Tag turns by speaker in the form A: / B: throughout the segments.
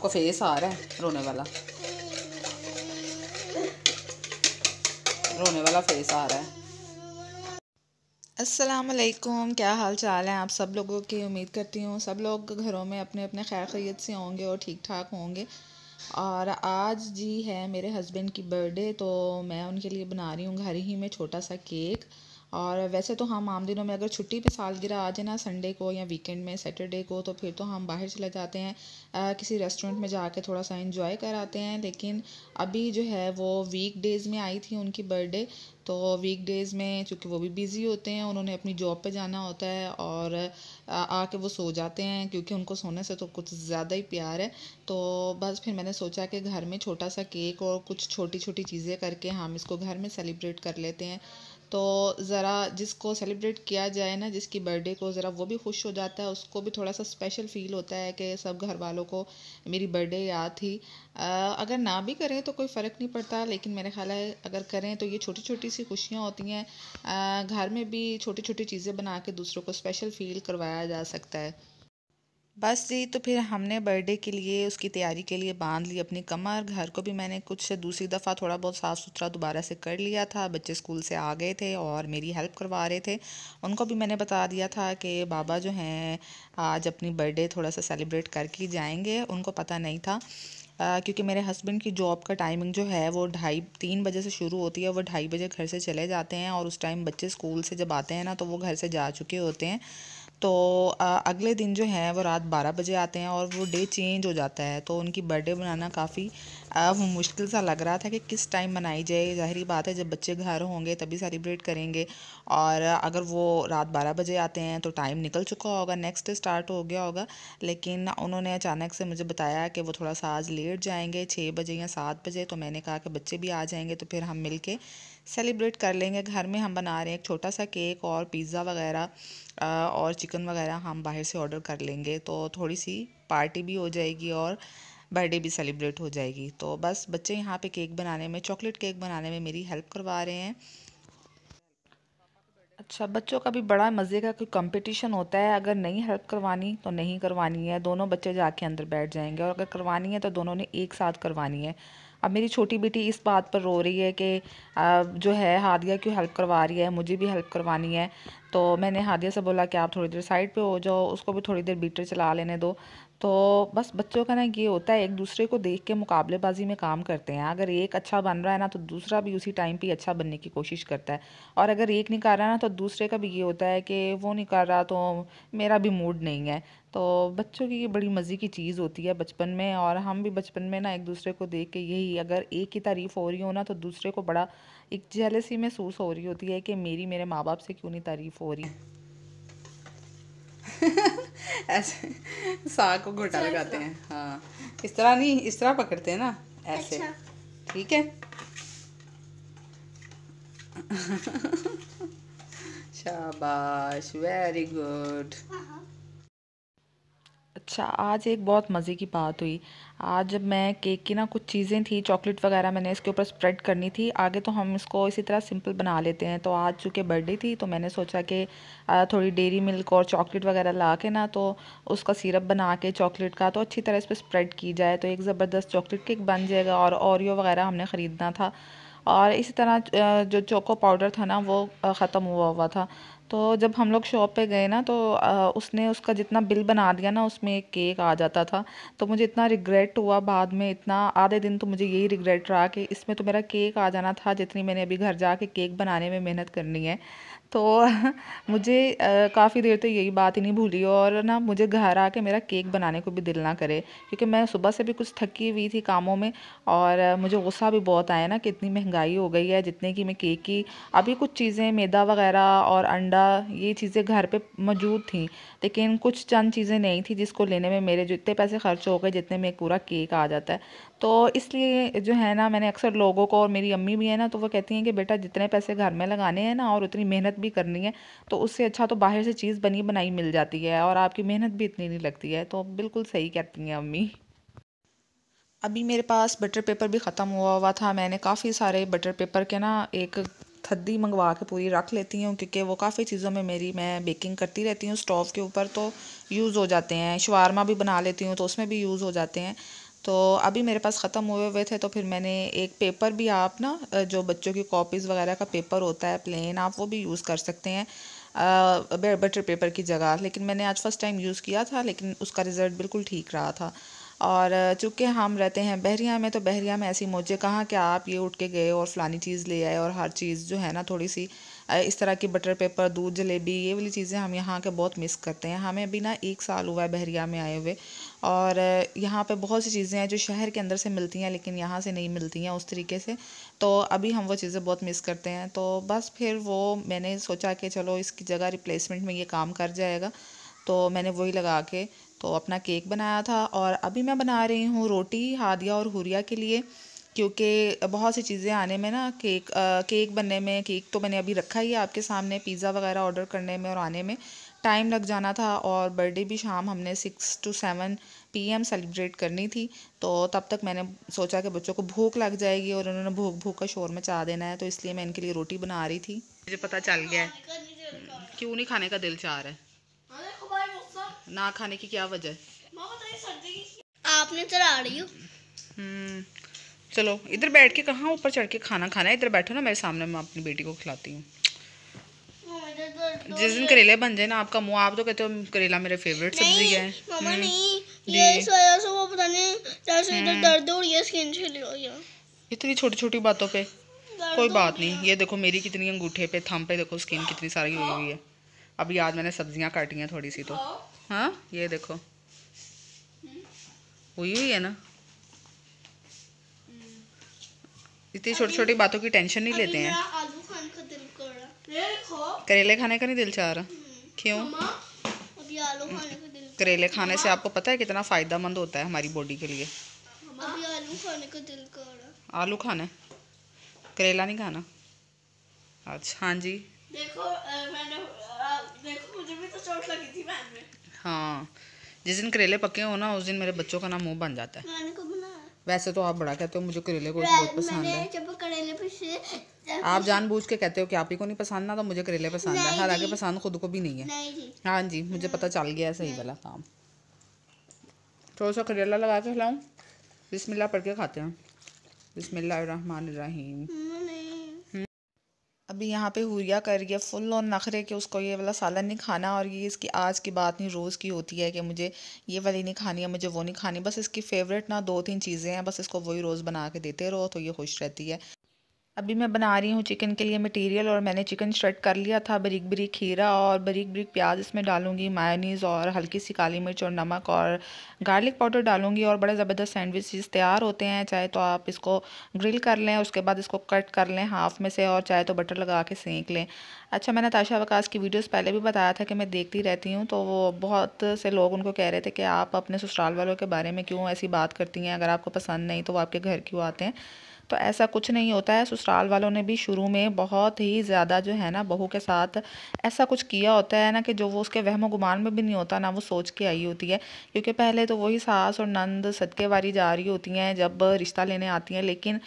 A: आपको फेस आ रहा है रोने वाला रोने वाला फेस आ रहा है असलकुम क्या हाल चाल है आप सब लोगों की उम्मीद करती हूँ सब लोग घरों में अपने अपने खैर खैत से होंगे और ठीक ठाक होंगे और आज जी है मेरे हस्बैंड की बर्थडे तो मैं उनके लिए बना रही हूँ घर ही में छोटा सा केक और वैसे तो हम आम दिनों में अगर छुट्टी पे सालगिरह आ जाए ना संडे को या वीकेंड में सैटरडे को तो फिर तो हम बाहर चले जाते हैं आ, किसी रेस्टोरेंट में जाके थोड़ा सा इंजॉय कराते हैं लेकिन अभी जो है वो वीक डेज़ में आई थी उनकी बर्थडे तो वीक डेज़ में चूँकि वो भी बिज़ी होते हैं उन्होंने अपनी जॉब पे जाना होता है और आके वो सो जाते हैं क्योंकि उनको सोने से तो कुछ ज़्यादा ही प्यार है तो बस फिर मैंने सोचा कि घर में छोटा सा केक और कुछ छोटी छोटी चीज़ें करके हम इसको घर में सेलिब्रेट कर लेते हैं तो ज़रा जिसको सेलिब्रेट किया जाए ना जिसकी बर्थडे को ज़रा वो भी खुश हो जाता है उसको भी थोड़ा सा स्पेशल फील होता है कि सब घर वालों को मेरी बर्थडे याद थी अगर ना भी करें तो कोई फ़र्क नहीं पड़ता लेकिन मेरे ख्याल है अगर करें तो ये छोटी छोटी सी खुशियाँ होती हैं घर में भी छोटी छोटी चीज़ें बना के दूसरों को स्पेशल फील करवाया जा सकता है बस जी तो फिर हमने बर्थडे के लिए उसकी तैयारी के लिए बांध ली अपनी कमर घर को भी मैंने कुछ दूसरी दफ़ा थोड़ा बहुत साफ़ सुथरा दोबारा से कर लिया था बच्चे स्कूल से आ गए थे और मेरी हेल्प करवा रहे थे उनको भी मैंने बता दिया था कि बाबा जो हैं आज अपनी बर्थडे थोड़ा सा सेलिब्रेट करके जाएंगे उनको पता नहीं था आ, क्योंकि मेरे हस्बैंड की जॉब का टाइमिंग जो है वो ढाई तीन बजे से शुरू होती है वो ढाई बजे घर से चले जाते हैं और उस टाइम बच्चे स्कूल से जब आते हैं ना तो वो घर से जा चुके होते हैं तो अगले दिन जो है वो रात बारह बजे आते हैं और वो डे चेंज हो जाता है तो उनकी बर्थडे मनाना काफ़ी अब मुश्किल सा लग रहा था कि किस टाइम मनाई जाए ज़ाहरी बात है जब बच्चे घर होंगे तभी सेलिब्रेट करेंगे और अगर वो रात बारह बजे आते हैं तो टाइम निकल चुका होगा नेक्स्ट स्टार्ट हो गया होगा लेकिन उन्होंने अचानक से मुझे बताया कि वो थोड़ा सा आज लेट जाएंगे छः बजे या सात बजे तो मैंने कहा कि बच्चे भी आ जाएंगे तो फिर हम मिल के सेलिब्रेट कर लेंगे घर में हम बना रहे हैं एक छोटा सा केक और पिज़्ज़ा वगैरह और चिकन वगैरह हम बाहर से ऑर्डर कर लेंगे तो थोड़ी सी पार्टी भी हो जाएगी और बर्थडे भी सेलिब्रेट हो जाएगी तो बस बच्चे यहाँ पे केक बनाने में चॉकलेट केक बनाने में मेरी हेल्प करवा रहे हैं अच्छा बच्चों का भी बड़ा मज़े का कोई कंपटीशन होता है अगर नहीं हेल्प करवानी तो नहीं करवानी है दोनों बच्चे जाके अंदर बैठ जाएंगे और अगर करवानी है तो दोनों ने एक साथ करवानी है अब मेरी छोटी बेटी इस बात पर रो रही है कि जो है हादिया क्यों हेल्प करवा रही है मुझे भी हेल्प करवानी है तो मैंने हादिया से बोला कि आप थोड़ी देर साइड पे हो जाओ उसको भी थोड़ी देर बीटर चला लेने दो तो बस बच्चों का ना ये होता है एक दूसरे को देख के मुकाबलेबाजी में काम करते हैं अगर एक अच्छा बन रहा है ना तो दूसरा भी उसी टाइम पे अच्छा बनने की कोशिश करता है और अगर एक नहीं कर रहा है ना तो दूसरे का भी ये होता है कि वो नहीं कर रहा तो मेरा भी मूड नहीं है तो बच्चों की ये बड़ी मज़े की चीज़ होती है बचपन में और हम भी बचपन में ना एक दूसरे को देख के यही अगर एक की तारीफ़ हो रही हो ना तो दूसरे को बड़ा एक जेलसी महसूस हो रही होती है कि मेरी मेरे माँ बाप से क्यों नहीं तारीफ़ हो रही ऐसे साग को घोटा अच्छा, लगाते हैं हाँ इस तरह नहीं इस तरह पकड़ते हैं ना ऐसे अच्छा। ठीक है शाबाश वेरी गुड अच्छा आज एक बहुत मज़े की बात हुई आज जब मैं केक की ना कुछ चीज़ें थी चॉकलेट वगैरह मैंने इसके ऊपर स्प्रेड करनी थी आगे तो हम इसको इसी तरह सिंपल बना लेते हैं तो आज चूँकि बर्थडे थी तो मैंने सोचा कि थोड़ी डेरी मिल्क और चॉकलेट वगैरह ला के ना तो उसका सिरप बना के चॉकलेट का तो अच्छी तरह इस पर स्प्रेड की जाए तो एक ज़बरदस्त चॉकलेट केक बन जाएगा और ओरियो वगैरह हमने ख़रीदना था और इसी तरह जो चोको पाउडर था ना वो ख़त्म हुआ हुआ था तो जब हम लोग शॉप पे गए ना तो आ, उसने उसका जितना बिल बना दिया ना उसमें एक केक आ जाता था तो मुझे इतना रिग्रेट हुआ बाद में इतना आधे दिन तो मुझे यही रिग्रेट रहा कि इसमें तो मेरा केक आ जाना था जितनी मैंने अभी घर के केक बनाने में मेहनत करनी है तो मुझे काफ़ी देर तो यही बात ही नहीं भूली और ना मुझे घर आके मेरा केक बनाने को भी दिल ना करे क्योंकि मैं सुबह से भी कुछ थकी हुई थी कामों में और मुझे गुस्सा भी बहुत आया ना कि इतनी महंगाई हो गई है जितने की मैं केक की अभी कुछ चीज़ें मैदा वगैरह और अंडा ये चीज़ें घर पे मौजूद थी लेकिन कुछ चंद चीज़ें नहीं थी जिसको लेने में मेरे जितने पैसे खर्च हो गए जितने में पूरा केक आ जाता है तो इसलिए जो है ना मैंने अक्सर लोगों को और मेरी अम्मी भी है ना तो वो कहती हैं कि बेटा जितने पैसे घर में लगाने हैं ना और उतनी मेहनत भी करनी है तो उससे अच्छा तो बाहर से चीज़ बनी बनाई मिल जाती है और आपकी मेहनत भी इतनी नहीं लगती है तो बिल्कुल सही कहती हैं अम्मी अभी मेरे पास बटर पेपर भी ख़त्म हुआ हुआ था मैंने काफ़ी सारे बटर पेपर के ना एक थद्दी मंगवा के पूरी रख लेती हूँ क्योंकि वो काफ़ी चीज़ों में मेरी मैं बेकिंग करती रहती हूँ स्टोव के ऊपर तो यूज़ हो जाते हैं शवारमा भी बना लेती हूँ तो उसमें भी यूज़ हो जाते हैं तो अभी मेरे पास ख़त्म हुए हुए थे तो फिर मैंने एक पेपर भी आप ना जो बच्चों की कॉपीज़ वगैरह का पेपर होता है प्लेन आप वो भी यूज़ कर सकते हैं बटर पेपर की जगह लेकिन मैंने आज फर्स्ट टाइम यूज़ किया था लेकिन उसका रिज़ल्ट बिल्कुल ठीक रहा था और चूँकि हम रहते हैं बहरिया में तो बहरिया में ऐसी मोजे कहाँ कि आप ये उठ के गए और फलानी चीज़ ले आए और हर चीज़ जो है ना थोड़ी सी इस तरह की बटर पेपर दूध जलेबी ये वाली चीज़ें हम यहाँ के बहुत मिस करते हैं हमें अभी ना एक साल हुआ है बहरिया में आए हुए और यहाँ पे बहुत सी चीज़ें हैं जो शहर के अंदर से मिलती हैं लेकिन यहाँ से नहीं मिलती हैं उस तरीके से तो अभी हम वो चीज़ें बहुत मिस करते हैं तो बस फिर वो मैंने सोचा कि चलो इसकी जगह रिप्लेसमेंट में ये काम कर जाएगा तो मैंने वही लगा के तो अपना केक बनाया था और अभी मैं बना रही हूँ रोटी हादिया और हुरिया के लिए क्योंकि बहुत सी चीज़ें आने में ना केक आ, केक बनने में केक तो मैंने अभी रखा ही है आपके सामने पिज़्ज़ा वगैरह ऑर्डर करने में और आने में टाइम लग जाना था और बर्थडे भी शाम हमने six to seven PM celebrate करनी थी तो तब तक मैंने सोचा कि बच्चों को भूख लग जाएगी और उन्होंने भूख भूख का शोर मचा देना है तो इसलिए मैं इनके लिए रोटी बना रही थी मुझे पता चल गया है क्यों नहीं खाने का दिल चाह रहा है हाँ, ना खाने की क्या वजह आपने चला रही हो हम्म, चलो इधर बैठ के कहाँ ऊपर चढ़ के खाना खाना है इधर बैठो ना मेरे सामने मैं अपनी बेटी को खिलाती हूँ तो जिस दिन करेले बन जाए ना आपका मुँह आप तो कहते हो करेला मेरे फेवरेट सब्जी है हम्म, नहीं ये से वो पता नहीं हम्म। दर्द हो रही है स्किन इतनी छोटी छोटी बातों पे कोई बात नहीं ये देखो मेरी कितनी अंगूठे पे थम पे देखो स्किन कितनी सारी हुई हुई है अभी आज मैंने सब्जियां काटी हैं थोड़ी सी तो हाँ ये देखो हुई हुई है ना हम्म। इतनी छोटी छोटी बातों की टेंशन नहीं लेते हैं करेले खाने का नहीं दिल चाह रहा क्यों करेले खाने से आपको पता है कितना फायदा मंद होता है हमारी बॉडी के लिए आलू खाने का दिल कर रहा आलू खाना करेला नहीं खाना अच्छा हाँ जी देखो मैंने देखो मुझे भी तो चोट लगी थी में हाँ जिस दिन करेले पके हो ना उस दिन मेरे बच्चों का ना मुंह बन जाता है वैसे तो आप बड़ा कहते हो मुझे करेले को बहुत पसंद है आप आप बूझ के कहते हो कि आप ही को नहीं पसंद ना तो मुझे करेले पसंद है हालांकि पसंद खुद को भी नहीं है हाँ जी मुझे पता चल गया है सही वाला काम थोड़ा सा करेला लगा के खिलाऊ बिस्मिल्लाह पढ़ के खाते हैं बिस्मिल्लाम अभी यहाँ पे हुरिया कर रही है फुल और नखरे के उसको ये वाला सालन नहीं खाना और ये इसकी आज की बात नहीं रोज़ की होती है कि मुझे ये वाली नहीं खानी है मुझे वो नहीं खानी बस इसकी फेवरेट ना दो तीन चीज़ें हैं बस इसको वही रोज़ बना के देते रहो तो ये खुश रहती है अभी मैं बना रही हूँ चिकन के लिए मटेरियल और मैंने चिकन श्रेड कर लिया था बरीक बरीक खीरा और बरीक बरीक प्याज इसमें डालूंगी मायनीज़ और हल्की सी काली मिर्च और नमक और गार्लिक पाउडर डालूंगी और बड़े ज़बरदस्त सैंडविचेस तैयार होते हैं चाहे तो आप इसको ग्रिल कर लें उसके बाद इसको कट कर लें हाफ़ में से और चाहे तो बटर लगा के सेंक लें अच्छा मैंने ताशा वकास की वीडियोज़ पहले भी बताया था कि मैं देखती रहती हूँ तो वो बहुत से लोग उनको कह रहे थे कि आप अपने ससुराल वालों के बारे में क्यों ऐसी बात करती हैं अगर आपको पसंद नहीं तो वो आपके घर क्यों आते हैं तो ऐसा कुछ नहीं होता है ससुराल वालों ने भी शुरू में बहुत ही ज़्यादा जो है ना बहू के साथ ऐसा कुछ किया होता है ना कि जो वो उसके वहम गुमान में भी नहीं होता ना वो सोच के आई होती है क्योंकि पहले तो वही सास और नंद सदके वारी जा रही होती हैं जब रिश्ता लेने आती हैं लेकिन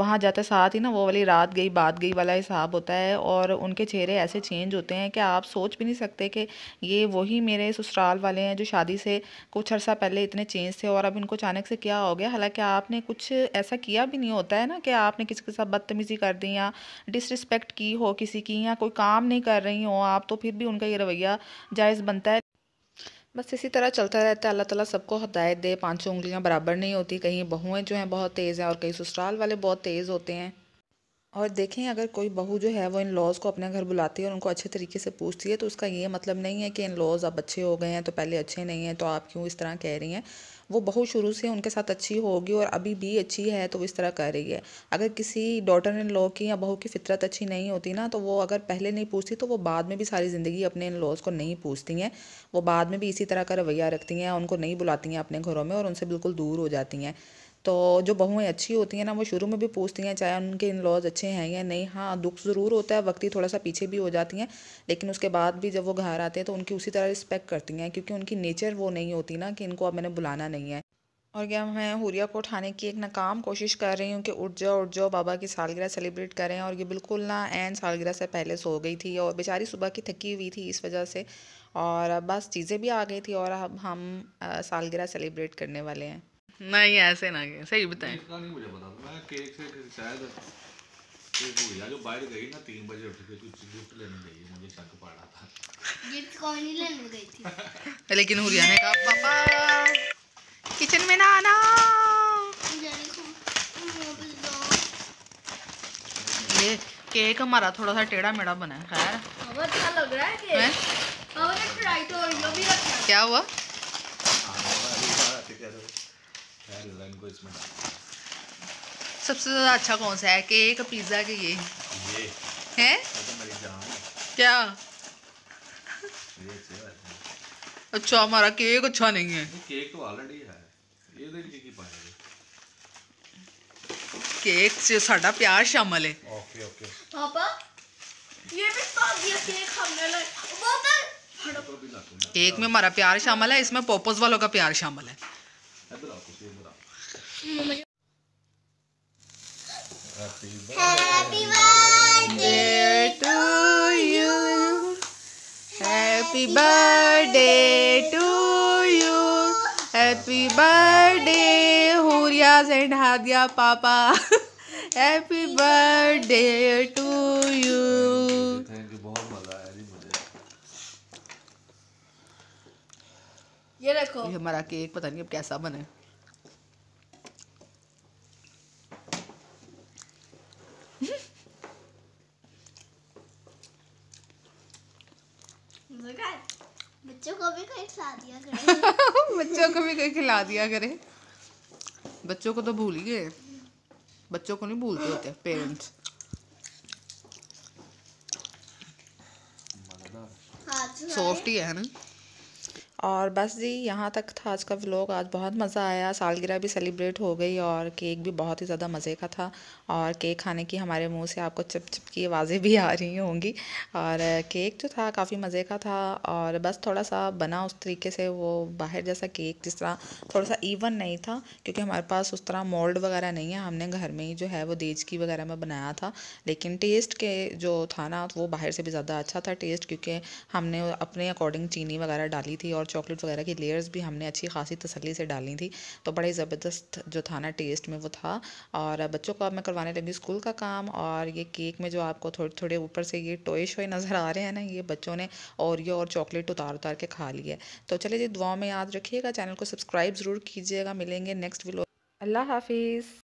A: वहाँ जाते साथ ही ना वो वाली रात गई बात गई वाला हिसाब होता है और उनके चेहरे ऐसे चेंज होते हैं कि आप सोच भी नहीं सकते कि ये वही मेरे ससुराल वाले हैं जो शादी से कुछ अर्सा पहले इतने चेंज थे और अब इनको अचानक से क्या हो गया हालाँकि आपने कुछ ऐसा किया भी नहीं होता होता है ना कि आपने किसी के साथ बदतमीज़ी कर दी या डिसरिस्पेक्ट की हो किसी की या कोई काम नहीं कर रही हो आप तो फिर भी उनका ये रवैया जायज़ बनता है बस इसी तरह चलता रहता है अल्लाह ताला सबको हदायत दे पांचों उंगलियां बराबर नहीं होती कहीं बहुएं जो हैं बहुत तेज़ हैं और कहीं ससुराल वाले बहुत तेज़ होते हैं और देखें अगर कोई बहू जो है वो इन लॉज़ को अपने घर बुलाती है और उनको अच्छे तरीके से पूछती है तो उसका ये मतलब नहीं है कि इन लॉज़ अब अच्छे हो गए हैं तो पहले अच्छे नहीं हैं तो आप क्यों इस तरह कह रही हैं वो बहू शुरू से उनके साथ अच्छी होगी और अभी भी अच्छी है तो वो इस तरह कह रही है अगर किसी डॉटर इन लॉ की या बहू की फितरत अच्छी नहीं होती ना तो वो अगर पहले नहीं पूछती तो वो बाद में भी सारी ज़िंदगी अपने इन लॉज़ को नहीं पूछती हैं वो बाद में भी इसी तरह का रवैया रखती हैं उनको नहीं बुलाती हैं अपने घरों में और उनसे बिल्कुल दूर हो जाती हैं तो जो बहुएँ अच्छी होती हैं ना वो शुरू में भी पूछती हैं चाहे उनके इन लॉज अच्छे हैं या नहीं हाँ दुख ज़रूर होता है वक्ती थोड़ा सा पीछे भी हो जाती हैं लेकिन उसके बाद भी जब वो घर आते हैं तो उनकी उसी तरह रिस्पेक्ट करती हैं क्योंकि उनकी नेचर वो नहीं होती ना कि इनको अब मैंने बुलाना नहीं है और क्या मैं हुरिया को उठाने की एक नाकाम कोशिश कर रही हूँ कि उठ जाओ उठ जाओ बाबा की सालगिरह सेलिब्रेट करें और ये बिल्कुल ना एन सालगिरह से पहले सो गई थी और बेचारी सुबह की थकी हुई थी इस वजह से और बस चीज़ें भी आ गई थी और अब हम सालगिरह सेलिब्रेट करने वाले हैं नहीं ऐसे ना सही बताएं नहीं मुझे पता मैं केक से शायद केक हो गया जो बाहर गई ना तीन बजे उठ के कुछ गिफ्ट लेने गई मुझे शक था गिफ्ट कौन ही लेने गई थी लेकिन हुरिया ने कहा पापा किचन में ना आना ये केक हमारा थोड़ा सा टेढ़ा मेढ़ा बना है खैर अच्छा लग रहा है केक एक भी क्या हुआ हाँ, लाइन को इसमें सबसे ज़्यादा अच्छा कौन सा है केक पिज़्ज़ा के ये ये हैं तो क्या अच्छा हमारा केक अच्छा नहीं है केक तो ऑलरेडी है ये तो की पाए केक से साडा प्यार शामिल है ओके ओके पापा ये भी तो दिया केक हमने ला वो पर केक में हमारा प्यार शामिल है इसमें पोपोज वालों का प्यार शामिल है happy birthday to you happy birthday हुरियाज and hadia papa happy birthday to you ये रखो ये हमारा केक पता नहीं अब कैसा बने बच्चों को भी कहीं खिला दिया करे बच्चों को बच्चों को तो भूल ही गए बच्चों को नहीं भूलते होते पेरेंट्स सॉफ्ट ही है ना और बस जी यहाँ तक था आज का व्लॉग आज बहुत मज़ा आया सालगिरह भी सेलिब्रेट हो गई और केक भी बहुत ही ज़्यादा मज़े का था और केक खाने की हमारे मुंह से आपको चिप चिप की आवाज़ें भी आ रही होंगी और केक जो था काफ़ी मज़े का था और बस थोड़ा सा बना उस तरीके से वो बाहर जैसा केक जिस तरह थोड़ा सा ईवन नहीं था क्योंकि हमारे पास उस तरह मोल्ड वगैरह नहीं है हमने घर में ही जो है वो देज की वगैरह में बनाया था लेकिन टेस्ट के जो था ना तो वो बाहर से भी ज़्यादा अच्छा था टेस्ट क्योंकि हमने अपने अकॉर्डिंग चीनी वगैरह डाली थी और चॉकलेट वगैरह की लेयर्स भी हमने अच्छी खासी तसली से डाली थी तो बड़ा ही ज़बरदस्त जो था ना टेस्ट में वो था और बच्चों को अब मैं करवाने लगी स्कूल का काम और ये केक में जो आपको थोड़े थोड़े ऊपर से ये टोए शोए नज़र आ रहे हैं ना ये बच्चों ने और ये और चॉकलेट उतार उतार के खा लिया तो चले जी दुआओं में याद रखिएगा चैनल को सब्सक्राइब ज़रूर कीजिएगा मिलेंगे नेक्स्ट वीलो अल्लाह हाफिज़